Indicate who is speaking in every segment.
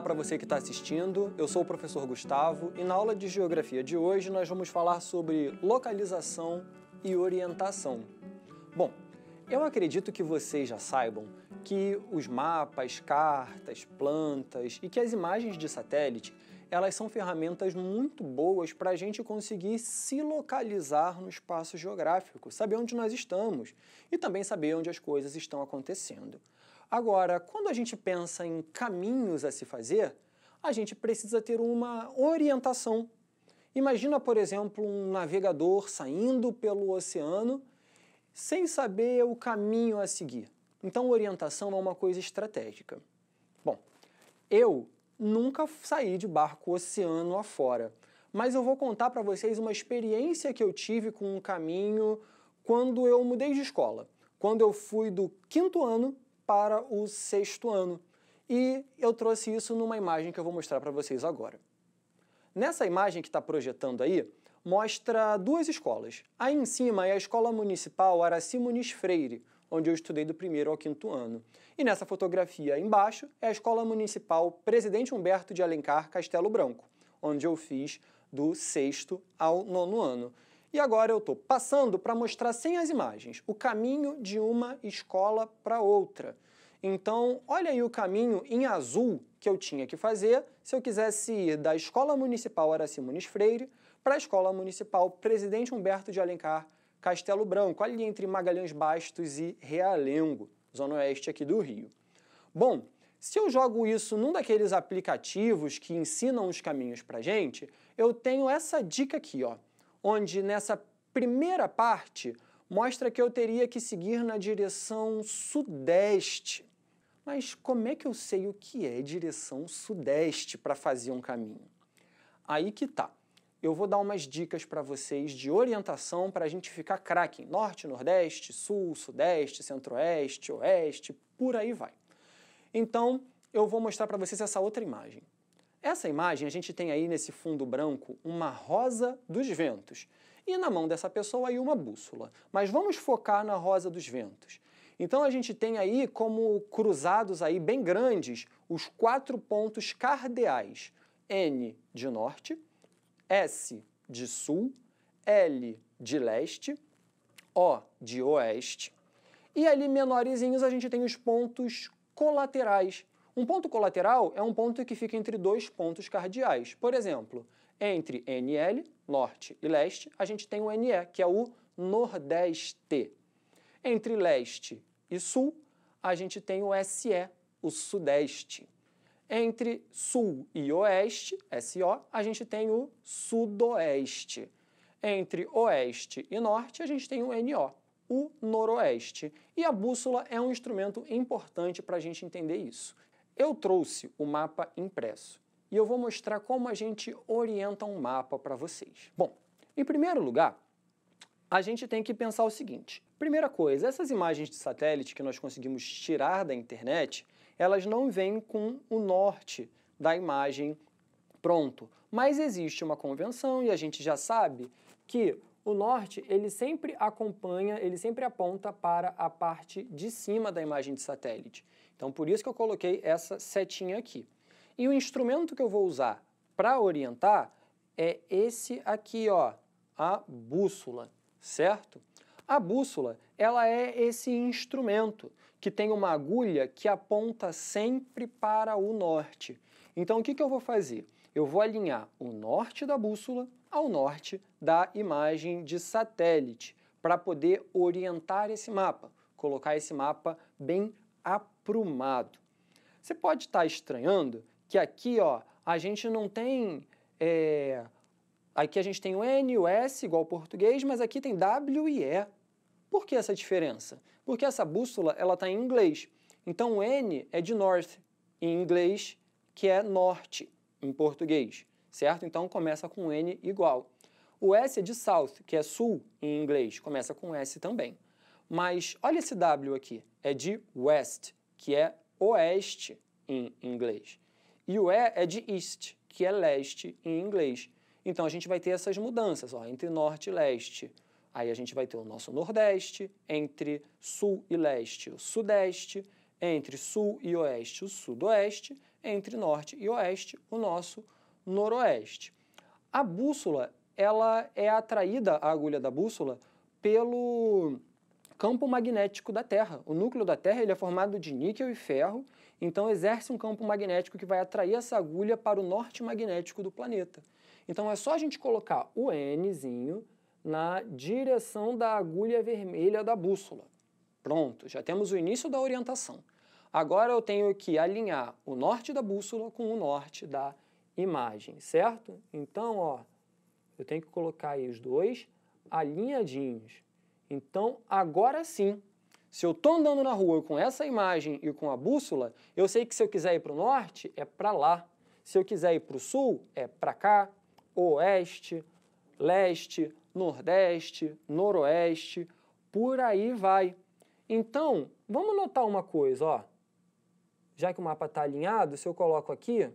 Speaker 1: Olá para você que está assistindo, eu sou o professor Gustavo e na aula de Geografia de hoje nós vamos falar sobre localização e orientação. Bom, eu acredito que vocês já saibam que os mapas, cartas, plantas e que as imagens de satélite elas são ferramentas muito boas para a gente conseguir se localizar no espaço geográfico, saber onde nós estamos e também saber onde as coisas estão acontecendo. Agora, quando a gente pensa em caminhos a se fazer, a gente precisa ter uma orientação. Imagina, por exemplo, um navegador saindo pelo oceano sem saber o caminho a seguir. Então, orientação é uma coisa estratégica. Bom, eu nunca saí de barco oceano afora, mas eu vou contar para vocês uma experiência que eu tive com um caminho quando eu mudei de escola. Quando eu fui do quinto ano para o sexto ano. E eu trouxe isso numa imagem que eu vou mostrar para vocês agora. Nessa imagem que está projetando aí, mostra duas escolas. Aí em cima é a Escola Municipal Araci Muniz Freire, onde eu estudei do primeiro ao quinto ano. E nessa fotografia embaixo é a Escola Municipal Presidente Humberto de Alencar Castelo Branco, onde eu fiz do sexto ao nono ano. E agora eu estou passando para mostrar sem as imagens o caminho de uma escola para outra. Então, olha aí o caminho em azul que eu tinha que fazer se eu quisesse ir da Escola Municipal Araci Muniz Freire para a Escola Municipal Presidente Humberto de Alencar Castelo Branco, ali entre Magalhães Bastos e Realengo, zona oeste aqui do Rio. Bom, se eu jogo isso num daqueles aplicativos que ensinam os caminhos para gente, eu tenho essa dica aqui, ó onde nessa primeira parte mostra que eu teria que seguir na direção sudeste. Mas como é que eu sei o que é direção sudeste para fazer um caminho? Aí que tá. Eu vou dar umas dicas para vocês de orientação para a gente ficar craque em norte, nordeste, sul, sudeste, centro-oeste, oeste, por aí vai. Então, eu vou mostrar para vocês essa outra imagem. Essa imagem a gente tem aí nesse fundo branco uma rosa dos ventos e na mão dessa pessoa aí uma bússola. Mas vamos focar na rosa dos ventos. Então a gente tem aí como cruzados aí bem grandes os quatro pontos cardeais: N de norte, S de sul, L de leste, O de oeste. E ali menorzinhos a gente tem os pontos colaterais, um ponto colateral é um ponto que fica entre dois pontos cardeais. Por exemplo, entre NL, norte e leste, a gente tem o NE, que é o nordeste. Entre leste e sul, a gente tem o SE, o sudeste. Entre sul e oeste, SO, a gente tem o sudoeste. Entre oeste e norte, a gente tem o NO, o noroeste. E a bússola é um instrumento importante para a gente entender isso. Eu trouxe o mapa impresso e eu vou mostrar como a gente orienta um mapa para vocês. Bom, em primeiro lugar, a gente tem que pensar o seguinte. Primeira coisa, essas imagens de satélite que nós conseguimos tirar da internet, elas não vêm com o norte da imagem pronto. Mas existe uma convenção e a gente já sabe que o norte, ele sempre acompanha, ele sempre aponta para a parte de cima da imagem de satélite. Então, por isso que eu coloquei essa setinha aqui. E o instrumento que eu vou usar para orientar é esse aqui, ó, a bússola, certo? A bússola, ela é esse instrumento que tem uma agulha que aponta sempre para o norte. Então, o que, que eu vou fazer? eu vou alinhar o norte da bússola ao norte da imagem de satélite para poder orientar esse mapa, colocar esse mapa bem aprumado. Você pode estar tá estranhando que aqui ó, a gente não tem. É, aqui a gente tem o N, o S igual ao português, mas aqui tem W e E. Por que essa diferença? Porque essa bússola ela está em inglês. Então o N é de north, em inglês, que é norte em português, certo? Então começa com N igual. O S é de South, que é Sul em inglês, começa com S também. Mas olha esse W aqui, é de West, que é Oeste em inglês. E o E é de East, que é Leste em inglês. Então a gente vai ter essas mudanças ó, entre Norte e Leste. Aí a gente vai ter o nosso Nordeste, entre Sul e Leste, o Sudeste, entre Sul e Oeste, o Sudoeste, entre norte e oeste, o nosso noroeste. A bússola, ela é atraída, a agulha da bússola, pelo campo magnético da Terra. O núcleo da Terra ele é formado de níquel e ferro, então exerce um campo magnético que vai atrair essa agulha para o norte magnético do planeta. Então é só a gente colocar o Nzinho na direção da agulha vermelha da bússola. Pronto, já temos o início da orientação. Agora eu tenho que alinhar o norte da bússola com o norte da imagem, certo? Então, ó, eu tenho que colocar aí os dois alinhadinhos. Então, agora sim, se eu estou andando na rua com essa imagem e com a bússola, eu sei que se eu quiser ir para o norte, é para lá. Se eu quiser ir para o sul, é para cá, oeste, leste, nordeste, noroeste, por aí vai. Então, vamos notar uma coisa, ó já que o mapa está alinhado, se eu coloco aqui,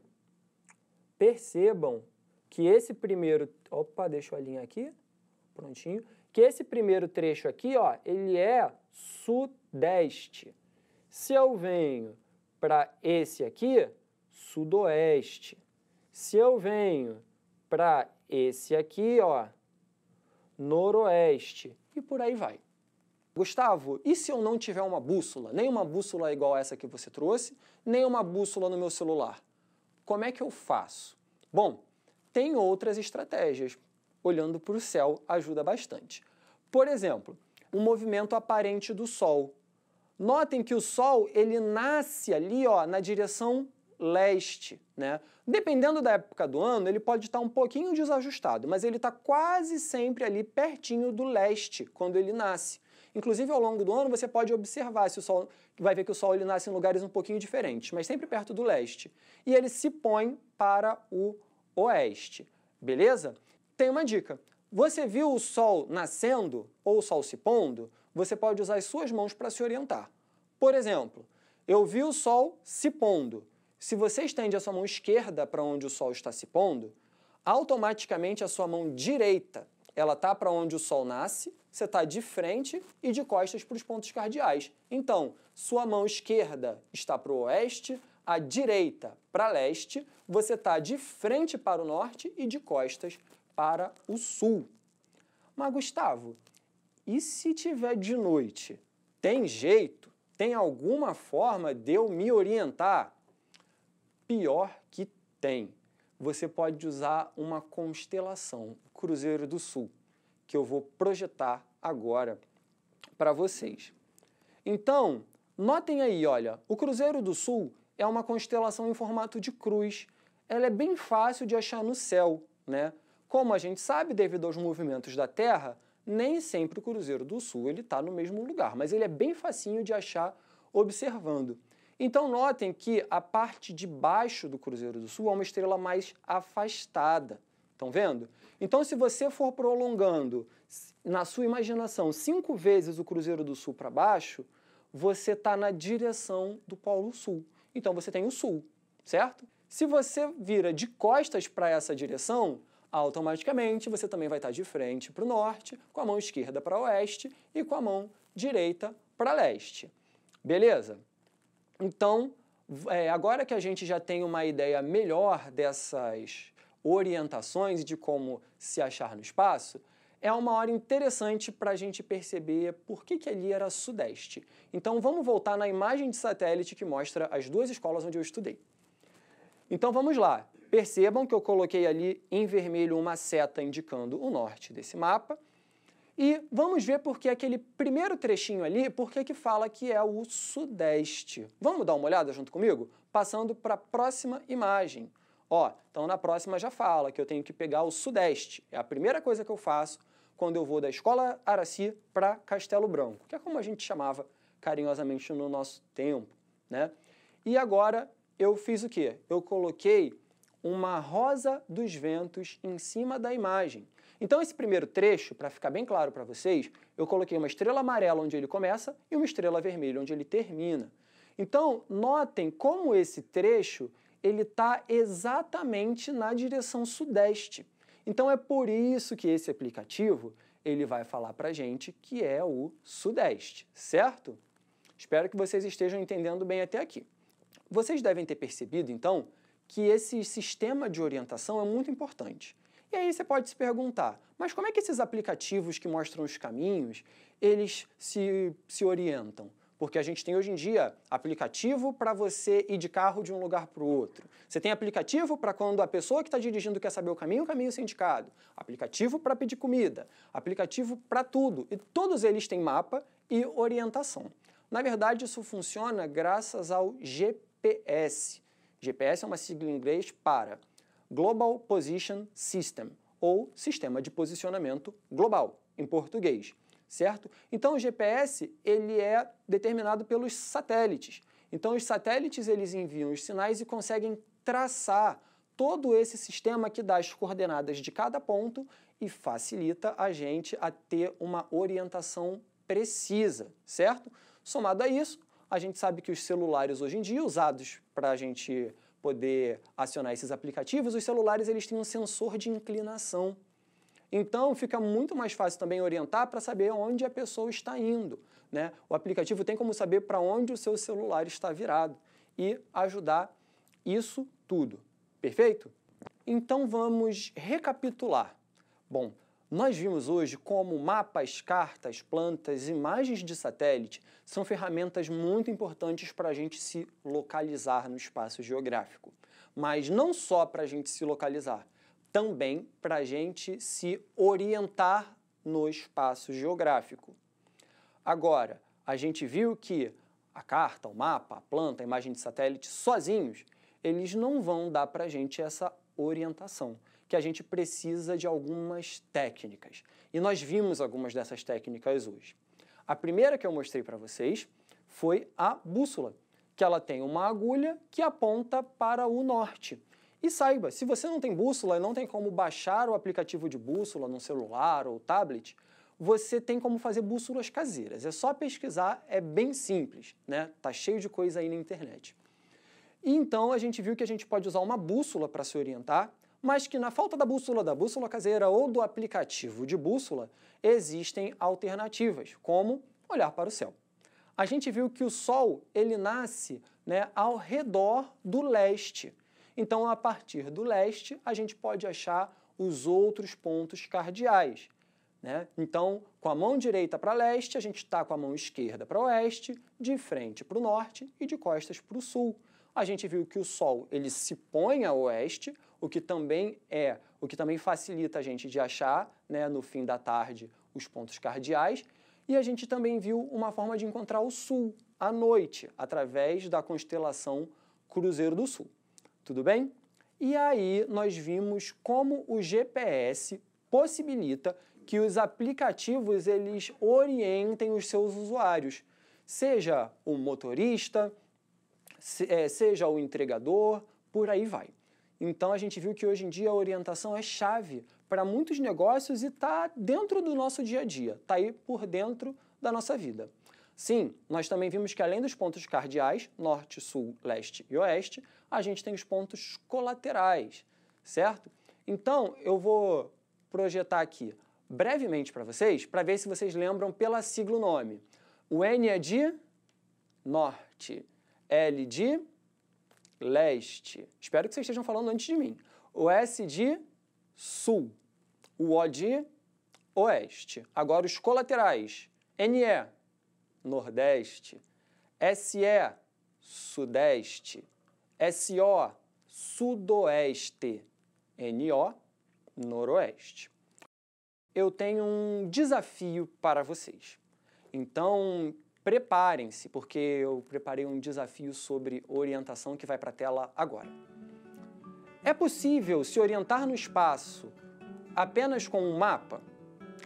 Speaker 1: percebam que esse primeiro... Opa, deixa eu alinhar aqui. Prontinho. Que esse primeiro trecho aqui, ó, ele é sudeste. Se eu venho para esse aqui, sudoeste. Se eu venho para esse aqui, ó, noroeste. E por aí vai. Gustavo, e se eu não tiver uma bússola? Nem uma bússola igual a essa que você trouxe, nem uma bússola no meu celular. Como é que eu faço? Bom, tem outras estratégias. Olhando para o céu ajuda bastante. Por exemplo, o movimento aparente do Sol. Notem que o Sol ele nasce ali ó, na direção leste. Né? Dependendo da época do ano, ele pode estar tá um pouquinho desajustado, mas ele está quase sempre ali pertinho do leste quando ele nasce. Inclusive, ao longo do ano, você pode observar se o Sol, vai ver que o Sol ele nasce em lugares um pouquinho diferentes, mas sempre perto do leste. E ele se põe para o oeste, beleza? Tem uma dica. Você viu o Sol nascendo ou o Sol se pondo? Você pode usar as suas mãos para se orientar. Por exemplo, eu vi o Sol se pondo. Se você estende a sua mão esquerda para onde o Sol está se pondo, automaticamente a sua mão direita ela tá para onde o Sol nasce, você está de frente e de costas para os pontos cardeais. Então, sua mão esquerda está para o oeste, a direita para leste, você está de frente para o norte e de costas para o sul. Mas, Gustavo, e se tiver de noite? Tem jeito? Tem alguma forma de eu me orientar? Pior que tem. Você pode usar uma constelação. Cruzeiro do Sul, que eu vou projetar agora para vocês. Então, notem aí, olha, o Cruzeiro do Sul é uma constelação em formato de cruz. Ela é bem fácil de achar no céu, né? Como a gente sabe, devido aos movimentos da Terra, nem sempre o Cruzeiro do Sul ele está no mesmo lugar, mas ele é bem facinho de achar observando. Então notem que a parte de baixo do Cruzeiro do Sul é uma estrela mais afastada. Estão vendo? Então, se você for prolongando na sua imaginação cinco vezes o Cruzeiro do Sul para baixo, você está na direção do Polo Sul. Então, você tem o Sul, certo? Se você vira de costas para essa direção, automaticamente você também vai estar tá de frente para o norte, com a mão esquerda para oeste e com a mão direita para leste. Beleza? Então, é, agora que a gente já tem uma ideia melhor dessas orientações de como se achar no espaço, é uma hora interessante para a gente perceber por que, que ali era sudeste. Então vamos voltar na imagem de satélite que mostra as duas escolas onde eu estudei. Então vamos lá. Percebam que eu coloquei ali em vermelho uma seta indicando o norte desse mapa. E vamos ver por que aquele primeiro trechinho ali, por que fala que é o sudeste. Vamos dar uma olhada junto comigo? Passando para a próxima imagem. Ó, então na próxima já fala que eu tenho que pegar o Sudeste. É a primeira coisa que eu faço quando eu vou da Escola Araci para Castelo Branco, que é como a gente chamava carinhosamente no nosso tempo, né? E agora eu fiz o quê? Eu coloquei uma rosa dos ventos em cima da imagem. Então esse primeiro trecho, para ficar bem claro para vocês, eu coloquei uma estrela amarela onde ele começa e uma estrela vermelha onde ele termina. Então, notem como esse trecho ele está exatamente na direção sudeste. Então é por isso que esse aplicativo ele vai falar para gente que é o sudeste, certo? Espero que vocês estejam entendendo bem até aqui. Vocês devem ter percebido então que esse sistema de orientação é muito importante. E aí você pode se perguntar, mas como é que esses aplicativos que mostram os caminhos, eles se, se orientam? Porque a gente tem hoje em dia aplicativo para você ir de carro de um lugar para o outro. Você tem aplicativo para quando a pessoa que está dirigindo quer saber o caminho, o caminho é ser indicado. Aplicativo para pedir comida. Aplicativo para tudo. E todos eles têm mapa e orientação. Na verdade, isso funciona graças ao GPS. GPS é uma sigla em inglês para Global Position System, ou Sistema de Posicionamento Global, em português certo? Então o GPS ele é determinado pelos satélites. Então os satélites eles enviam os sinais e conseguem traçar todo esse sistema que dá as coordenadas de cada ponto e facilita a gente a ter uma orientação precisa, certo? Somado a isso, a gente sabe que os celulares hoje em dia usados para a gente poder acionar esses aplicativos, os celulares eles têm um sensor de inclinação então fica muito mais fácil também orientar para saber onde a pessoa está indo. Né? O aplicativo tem como saber para onde o seu celular está virado e ajudar isso tudo. Perfeito? Então vamos recapitular. Bom, nós vimos hoje como mapas, cartas, plantas, imagens de satélite são ferramentas muito importantes para a gente se localizar no espaço geográfico. Mas não só para a gente se localizar, também para a gente se orientar no espaço geográfico. Agora, a gente viu que a carta, o mapa, a planta, a imagem de satélite, sozinhos, eles não vão dar para a gente essa orientação, que a gente precisa de algumas técnicas. E nós vimos algumas dessas técnicas hoje. A primeira que eu mostrei para vocês foi a bússola, que ela tem uma agulha que aponta para o norte. E saiba, se você não tem bússola e não tem como baixar o aplicativo de bússola no celular ou tablet, você tem como fazer bússolas caseiras. É só pesquisar, é bem simples, né? Tá cheio de coisa aí na internet. E então a gente viu que a gente pode usar uma bússola para se orientar, mas que na falta da bússola, da bússola caseira ou do aplicativo de bússola, existem alternativas, como olhar para o céu. A gente viu que o Sol ele nasce né, ao redor do leste. Então, a partir do leste, a gente pode achar os outros pontos cardeais. Né? Então, com a mão direita para leste, a gente está com a mão esquerda para oeste, de frente para o norte e de costas para o sul. A gente viu que o Sol ele se põe a oeste, o que também é o que também facilita a gente de achar, né, no fim da tarde, os pontos cardeais. E a gente também viu uma forma de encontrar o Sul à noite através da constelação Cruzeiro do Sul. Tudo bem? E aí nós vimos como o GPS possibilita que os aplicativos eles orientem os seus usuários, seja o motorista, é, seja o entregador, por aí vai. Então a gente viu que hoje em dia a orientação é chave para muitos negócios e está dentro do nosso dia a dia, está aí por dentro da nossa vida. Sim, nós também vimos que além dos pontos cardeais, norte, sul, leste e oeste, a gente tem os pontos colaterais, certo? Então, eu vou projetar aqui brevemente para vocês, para ver se vocês lembram pela sigla o nome. O N é de norte, L de leste. Espero que vocês estejam falando antes de mim. O S de sul, o O de oeste. Agora os colaterais. N é nordeste, S é sudeste, SO, sudoeste, NO, noroeste. Eu tenho um desafio para vocês. Então, preparem-se, porque eu preparei um desafio sobre orientação que vai para a tela agora. É possível se orientar no espaço apenas com um mapa?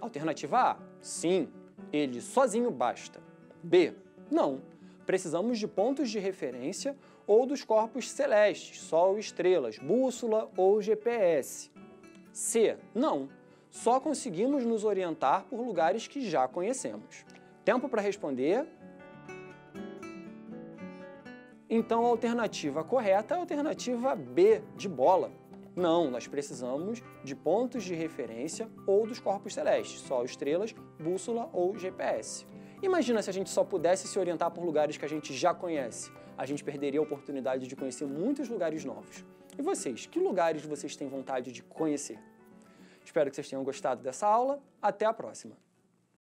Speaker 1: Alternativa A: sim, ele sozinho basta. B: não, precisamos de pontos de referência ou dos corpos celestes, Sol, estrelas, bússola ou GPS. C. Não. Só conseguimos nos orientar por lugares que já conhecemos. Tempo para responder. Então a alternativa correta é a alternativa B, de bola. Não, nós precisamos de pontos de referência ou dos corpos celestes, Sol, estrelas, bússola ou GPS. Imagina se a gente só pudesse se orientar por lugares que a gente já conhece a gente perderia a oportunidade de conhecer muitos lugares novos. E vocês, que lugares vocês têm vontade de conhecer? Espero que vocês tenham gostado dessa aula. Até a próxima!